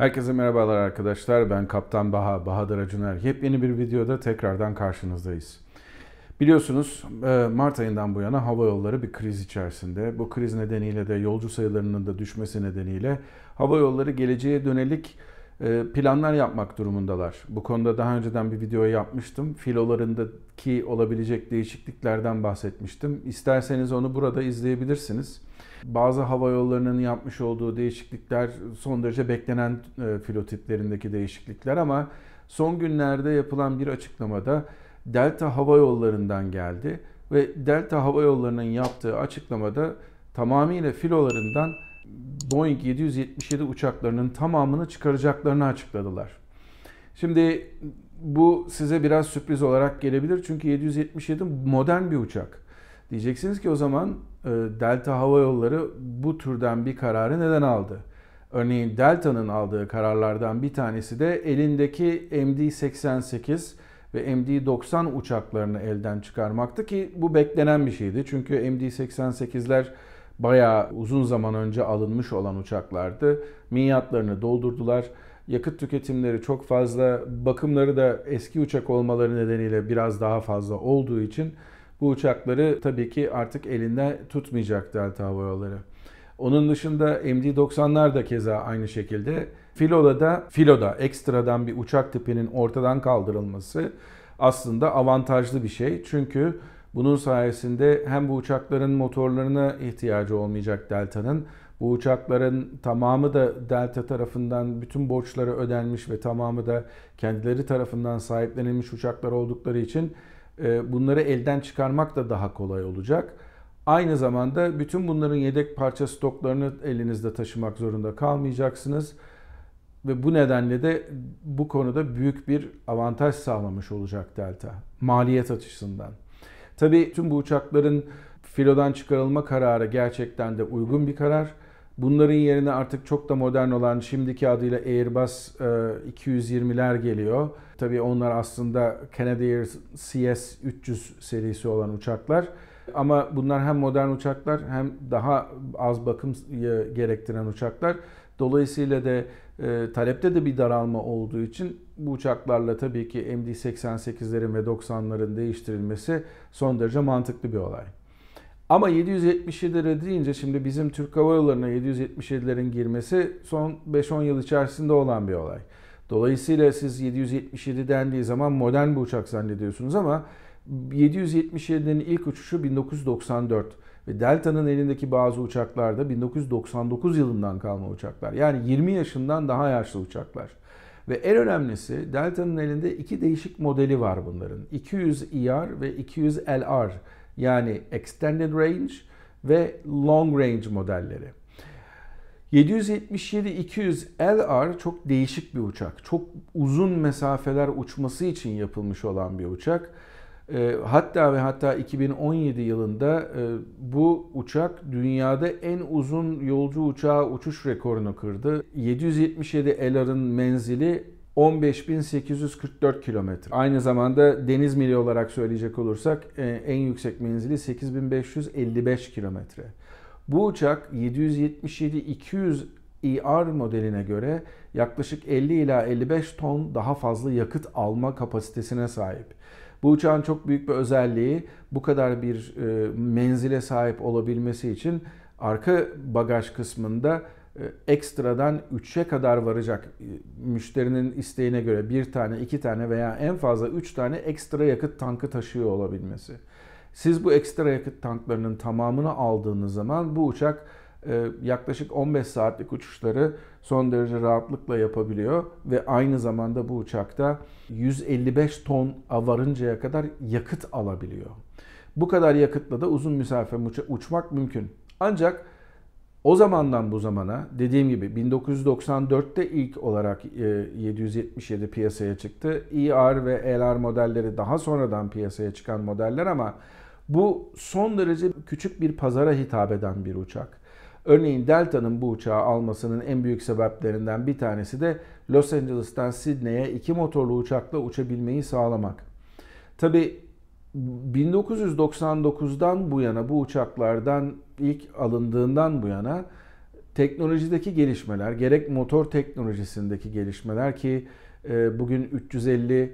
Herkese merhabalar arkadaşlar. Ben Kaptan Baha, Bahadır Acuner. Yepyeni bir videoda tekrardan karşınızdayız. Biliyorsunuz e, Mart ayından bu yana hava yolları bir kriz içerisinde. Bu kriz nedeniyle de yolcu sayılarının da düşmesi nedeniyle hava yolları geleceğe dönelik e, planlar yapmak durumundalar. Bu konuda daha önceden bir video yapmıştım. Filolarındaki olabilecek değişikliklerden bahsetmiştim. İsterseniz onu burada izleyebilirsiniz. Bazı hava yollarının yapmış olduğu değişiklikler son derece beklenen e, filo tiplerindeki değişiklikler ama son günlerde yapılan bir açıklamada Delta Hava Yolları'ndan geldi ve Delta Hava Yolları'nın yaptığı açıklamada tamamıyla filolarından Boeing 777 uçaklarının tamamını çıkaracaklarını açıkladılar. Şimdi bu size biraz sürpriz olarak gelebilir çünkü 777 modern bir uçak. Diyeceksiniz ki o zaman e, Delta Hava Yolları bu türden bir kararı neden aldı? Örneğin Delta'nın aldığı kararlardan bir tanesi de elindeki MD-88 ve MD-90 uçaklarını elden çıkarmaktı ki bu beklenen bir şeydi. Çünkü MD-88'ler bayağı uzun zaman önce alınmış olan uçaklardı. Minyatlarını doldurdular. Yakıt tüketimleri çok fazla, bakımları da eski uçak olmaları nedeniyle biraz daha fazla olduğu için bu uçakları tabii ki artık elinde tutmayacak Delta Hava Onun dışında MD-90'lar da keza aynı şekilde. Filo'da da Filo'da ekstradan bir uçak tipinin ortadan kaldırılması aslında avantajlı bir şey. Çünkü bunun sayesinde hem bu uçakların motorlarına ihtiyacı olmayacak Delta'nın bu uçakların tamamı da Delta tarafından bütün borçları ödenmiş ve tamamı da kendileri tarafından sahiplenilmiş uçaklar oldukları için ee, bunları elden çıkarmak da daha kolay olacak. Aynı zamanda bütün bunların yedek parça stoklarını elinizde taşımak zorunda kalmayacaksınız. Ve bu nedenle de bu konuda büyük bir avantaj sağlamış olacak Delta maliyet açısından. Tabii tüm bu uçakların filodan çıkarılma kararı gerçekten de uygun bir karar. Bunların yerine artık çok da modern olan şimdiki adıyla Airbus 220'ler e, geliyor. Tabii onlar aslında Canadair CS300 serisi olan uçaklar. Ama bunlar hem modern uçaklar hem daha az bakım e, gerektiren uçaklar. Dolayısıyla da e, talepte de bir daralma olduğu için bu uçaklarla tabii ki MD-88'lerin ve 90'ların değiştirilmesi son derece mantıklı bir olay. Ama 777'lere deyince şimdi bizim Türk Hava Yolları'na 777'lerin girmesi son 5-10 yıl içerisinde olan bir olay. Dolayısıyla siz 777 dendiği zaman modern bir uçak zannediyorsunuz ama 777'nin ilk uçuşu 1994 ve Delta'nın elindeki bazı uçaklarda 1999 yılından kalma uçaklar. Yani 20 yaşından daha yaşlı uçaklar. Ve en önemlisi Delta'nın elinde iki değişik modeli var bunların. 200 ER ve 200 LR yani extended range ve long range modelleri. 777-200 LR çok değişik bir uçak. Çok uzun mesafeler uçması için yapılmış olan bir uçak. Ee, hatta ve hatta 2017 yılında e, bu uçak dünyada en uzun yolcu uçağı uçuş rekorunu kırdı. 777 LR'ın menzili 15.844 kilometre. Aynı zamanda deniz mili olarak söyleyecek olursak e, en yüksek menzili 8.555 kilometre. Bu uçak 777-200 ER modeline göre yaklaşık 50 ila 55 ton daha fazla yakıt alma kapasitesine sahip. Bu uçağın çok büyük bir özelliği bu kadar bir e, menzile sahip olabilmesi için arka bagaj kısmında e, ekstradan 3'e kadar varacak e, müşterinin isteğine göre bir tane, iki tane veya en fazla üç tane ekstra yakıt tankı taşıyor olabilmesi. Siz bu ekstra yakıt tanklarının tamamını aldığınız zaman bu uçak e, yaklaşık 15 saatlik uçuşları son derece rahatlıkla yapabiliyor ve aynı zamanda bu uçakta 155 ton varıncaya kadar yakıt alabiliyor. Bu kadar yakıtla da uzun mesafe uçmak mümkün. Ancak o zamandan bu zamana dediğim gibi 1994'te ilk olarak 777 e, piyasaya çıktı. ER ve LR modelleri daha sonradan piyasaya çıkan modeller ama bu son derece küçük bir pazara hitap eden bir uçak. Örneğin Delta'nın bu uçağı almasının en büyük sebeplerinden bir tanesi de Los Angeles'tan Sydney'e iki motorlu uçakla uçabilmeyi sağlamak. Tabi 1999'dan bu yana bu uçaklardan ilk alındığından bu yana teknolojideki gelişmeler, gerek motor teknolojisindeki gelişmeler ki e, bugün 350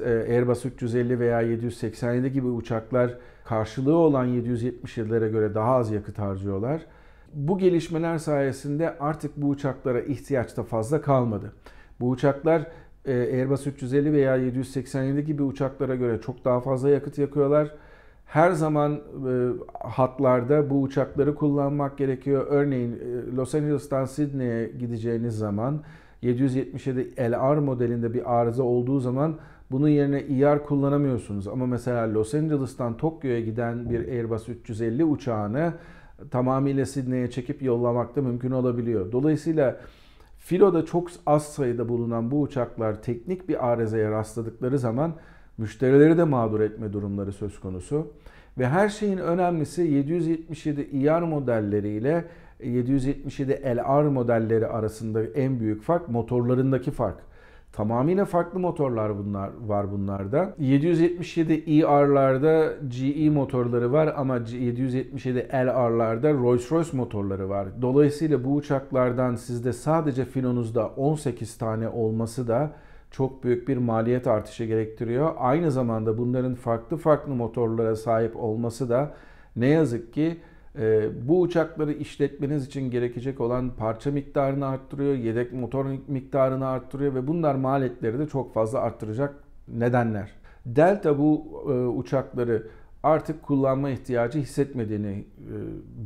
e, Airbus 350 veya 787 gibi uçaklar karşılığı olan 777'lere göre daha az yakıt harcıyorlar. Bu gelişmeler sayesinde artık bu uçaklara ihtiyaç da fazla kalmadı. Bu uçaklar e, Airbus 350 veya 787 gibi uçaklara göre çok daha fazla yakıt yakıyorlar. Her zaman e, hatlarda bu uçakları kullanmak gerekiyor. Örneğin e, Los Angeles'tan Sydney'e gideceğiniz zaman 777 LR modelinde bir arıza olduğu zaman bunun yerine ER kullanamıyorsunuz. Ama mesela Los Angeles'tan Tokyo'ya giden bir Airbus 350 uçağını tamamıyla Sydney'e çekip yollamak da mümkün olabiliyor. Dolayısıyla Filoda çok az sayıda bulunan bu uçaklar teknik bir arızaya rastladıkları zaman müşterileri de mağdur etme durumları söz konusu. Ve her şeyin önemlisi 777 IR modelleri ile 777 LR modelleri arasında en büyük fark motorlarındaki fark. Tamamıyla farklı motorlar bunlar var bunlarda. 777 ER'larda GE motorları var ama 777 LR'larda Rolls-Royce motorları var. Dolayısıyla bu uçaklardan sizde sadece filonuzda 18 tane olması da çok büyük bir maliyet artışı gerektiriyor. Aynı zamanda bunların farklı farklı motorlara sahip olması da ne yazık ki ee, bu uçakları işletmeniz için gerekecek olan parça miktarını arttırıyor, yedek motor miktarını arttırıyor ve bunlar maliyetleri de çok fazla arttıracak nedenler. Delta bu e, uçakları artık kullanma ihtiyacı hissetmediğini e,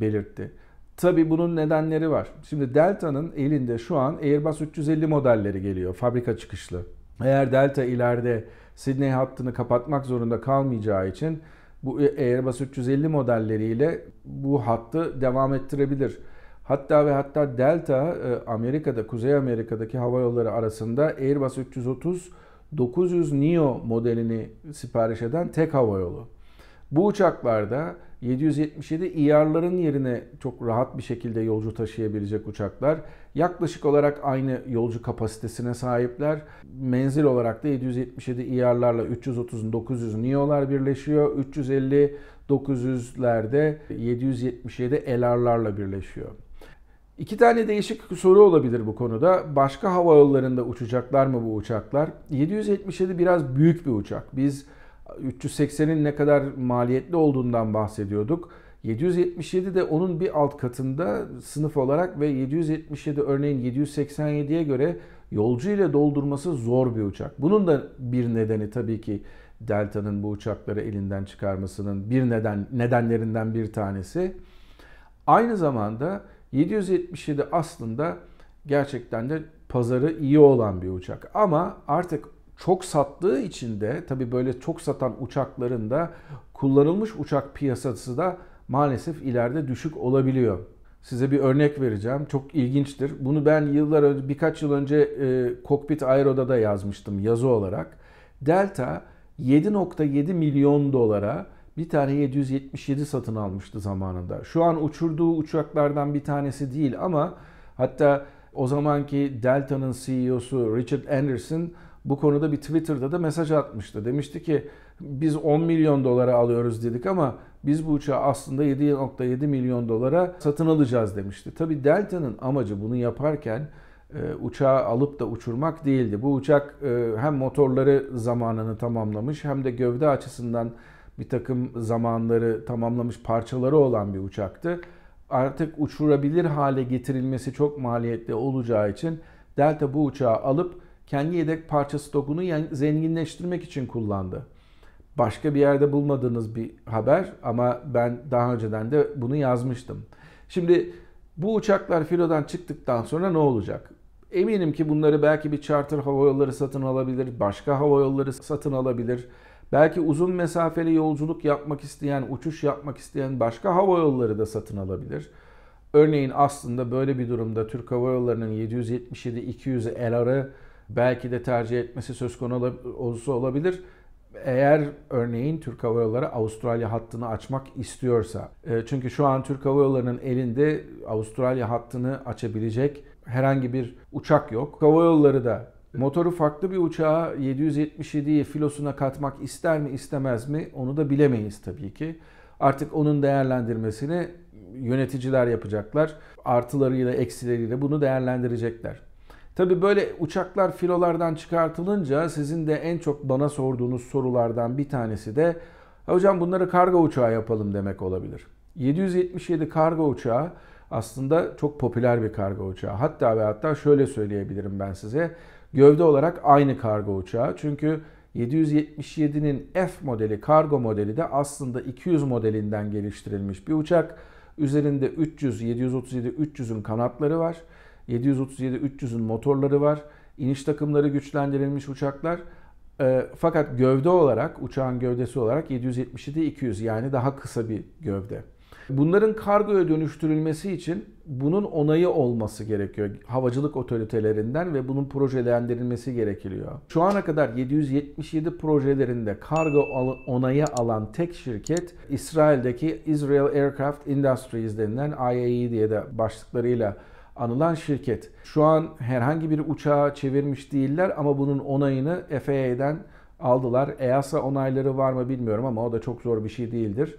belirtti. Tabii bunun nedenleri var. Şimdi Delta'nın elinde şu an Airbus 350 modelleri geliyor fabrika çıkışlı. Eğer Delta ileride Sydney hattını kapatmak zorunda kalmayacağı için bu e- Airbus 350 modelleriyle bu hattı devam ettirebilir. Hatta ve hatta Delta e, Amerika'da, Kuzey Amerika'daki hava yolları arasında Airbus 330 900 Neo modelini sipariş eden tek hava yolu. Bu uçaklarda 777 ER'ların yerine çok rahat bir şekilde yolcu taşıyabilecek uçaklar Yaklaşık olarak aynı yolcu kapasitesine sahipler. Menzil olarak da 777 IR'larla 330'un 900'ün NEO'lar birleşiyor. 350 900'lerde 777 LR'larla birleşiyor. İki tane değişik soru olabilir bu konuda. Başka hava yollarında uçacaklar mı bu uçaklar? 777 biraz büyük bir uçak. Biz 380'in ne kadar maliyetli olduğundan bahsediyorduk. 777 de onun bir alt katında sınıf olarak ve 777 örneğin 787'ye göre yolcu ile doldurması zor bir uçak. Bunun da bir nedeni tabii ki Delta'nın bu uçakları elinden çıkarmasının bir neden nedenlerinden bir tanesi. Aynı zamanda 777 aslında gerçekten de pazarı iyi olan bir uçak. Ama artık çok sattığı için de tabii böyle çok satan uçakların da kullanılmış uçak piyasası da maalesef ileride düşük olabiliyor. Size bir örnek vereceğim. Çok ilginçtir. Bunu ben yıllar önce, birkaç yıl önce e, Cockpit Aero'da da yazmıştım yazı olarak. Delta 7.7 milyon dolara bir tane 777 satın almıştı zamanında. Şu an uçurduğu uçaklardan bir tanesi değil ama hatta o zamanki Delta'nın CEO'su Richard Anderson bu konuda bir Twitter'da da mesaj atmıştı. Demişti ki biz 10 milyon dolara alıyoruz dedik ama biz bu uçağı aslında 7.7 milyon dolara satın alacağız demişti. Tabi Delta'nın amacı bunu yaparken e, uçağı alıp da uçurmak değildi. Bu uçak e, hem motorları zamanını tamamlamış hem de gövde açısından bir takım zamanları tamamlamış parçaları olan bir uçaktı. Artık uçurabilir hale getirilmesi çok maliyetli olacağı için Delta bu uçağı alıp kendi yedek parça stokunu zenginleştirmek için kullandı başka bir yerde bulmadığınız bir haber ama ben daha önceden de bunu yazmıştım. Şimdi bu uçaklar filodan çıktıktan sonra ne olacak? Eminim ki bunları belki bir charter hava yolları satın alabilir, başka hava yolları satın alabilir. Belki uzun mesafeli yolculuk yapmak isteyen, uçuş yapmak isteyen başka hava yolları da satın alabilir. Örneğin aslında böyle bir durumda Türk Hava Yolları'nın 777-200 LR'ı belki de tercih etmesi söz konusu olabilir eğer örneğin Türk Hava Yolları Avustralya hattını açmak istiyorsa e, çünkü şu an Türk Hava Yolları'nın elinde Avustralya hattını açabilecek herhangi bir uçak yok. Hava Yolları da motoru farklı bir uçağa 777'yi filosuna katmak ister mi istemez mi onu da bilemeyiz tabii ki. Artık onun değerlendirmesini yöneticiler yapacaklar. Artılarıyla eksileriyle bunu değerlendirecekler. Tabi böyle uçaklar filolardan çıkartılınca sizin de en çok bana sorduğunuz sorulardan bir tanesi de hocam bunları kargo uçağı yapalım demek olabilir. 777 kargo uçağı aslında çok popüler bir kargo uçağı. Hatta ve hatta şöyle söyleyebilirim ben size. Gövde olarak aynı kargo uçağı. Çünkü 777'nin F modeli, kargo modeli de aslında 200 modelinden geliştirilmiş bir uçak. Üzerinde 300, 737, 300'ün kanatları var. 737-300'ün motorları var. İniş takımları güçlendirilmiş uçaklar. Ee, fakat gövde olarak, uçağın gövdesi olarak 777-200 yani daha kısa bir gövde. Bunların kargoya dönüştürülmesi için bunun onayı olması gerekiyor havacılık otoritelerinden ve bunun projelendirilmesi gerekiyor. Şu ana kadar 777 projelerinde kargo onayı alan tek şirket İsrail'deki Israel Aircraft Industries denilen IAE diye de başlıklarıyla anılan şirket. Şu an herhangi bir uçağı çevirmiş değiller ama bunun onayını FAA'den aldılar. EASA onayları var mı bilmiyorum ama o da çok zor bir şey değildir.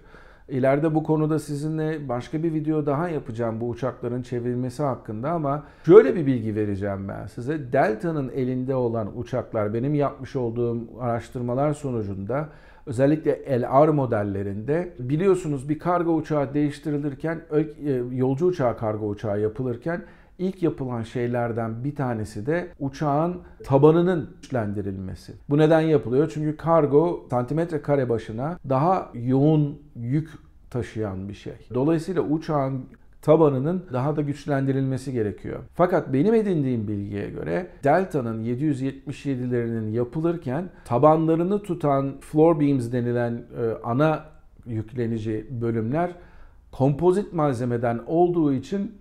İleride bu konuda sizinle başka bir video daha yapacağım bu uçakların çevrilmesi hakkında ama şöyle bir bilgi vereceğim ben size. Delta'nın elinde olan uçaklar benim yapmış olduğum araştırmalar sonucunda özellikle LR modellerinde biliyorsunuz bir kargo uçağı değiştirilirken e, yolcu uçağı kargo uçağı yapılırken ilk yapılan şeylerden bir tanesi de uçağın tabanının güçlendirilmesi. Bu neden yapılıyor? Çünkü kargo santimetre kare başına daha yoğun yük taşıyan bir şey. Dolayısıyla uçağın tabanının daha da güçlendirilmesi gerekiyor. Fakat benim edindiğim bilgiye göre Delta'nın 777'lerinin yapılırken tabanlarını tutan floor beams denilen e, ana yüklenici bölümler kompozit malzemeden olduğu için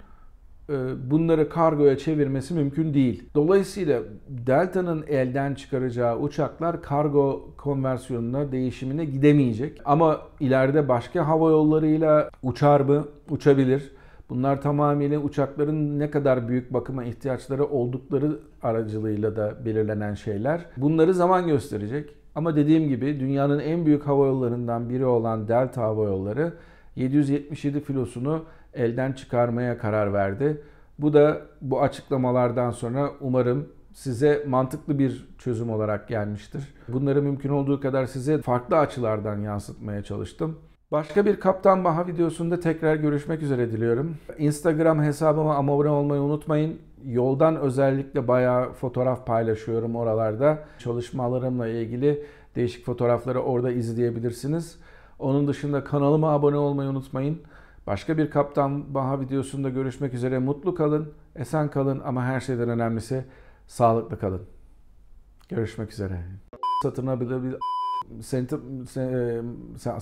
e, bunları kargoya çevirmesi mümkün değil. Dolayısıyla Delta'nın elden çıkaracağı uçaklar kargo konversiyonuna, değişimine gidemeyecek. Ama ileride başka hava yollarıyla uçar mı? Uçabilir. Bunlar tamamıyla uçakların ne kadar büyük bakıma ihtiyaçları oldukları aracılığıyla da belirlenen şeyler. Bunları zaman gösterecek. Ama dediğim gibi dünyanın en büyük hava yollarından biri olan Delta Hava Yolları 777 filosunu elden çıkarmaya karar verdi. Bu da bu açıklamalardan sonra umarım size mantıklı bir çözüm olarak gelmiştir. Bunları mümkün olduğu kadar size farklı açılardan yansıtmaya çalıştım. Başka bir Kaptan Baha videosunda tekrar görüşmek üzere diliyorum. Instagram hesabıma abone olmayı unutmayın. Yoldan özellikle bayağı fotoğraf paylaşıyorum oralarda. Çalışmalarımla ilgili değişik fotoğrafları orada izleyebilirsiniz. Onun dışında kanalıma abone olmayı unutmayın. Başka bir Kaptan Baha videosunda görüşmek üzere. Mutlu kalın, esen kalın ama her şeyden önemlisi sağlıklı kalın. Görüşmek üzere. Satın alabilir, e, sen, sen, sen,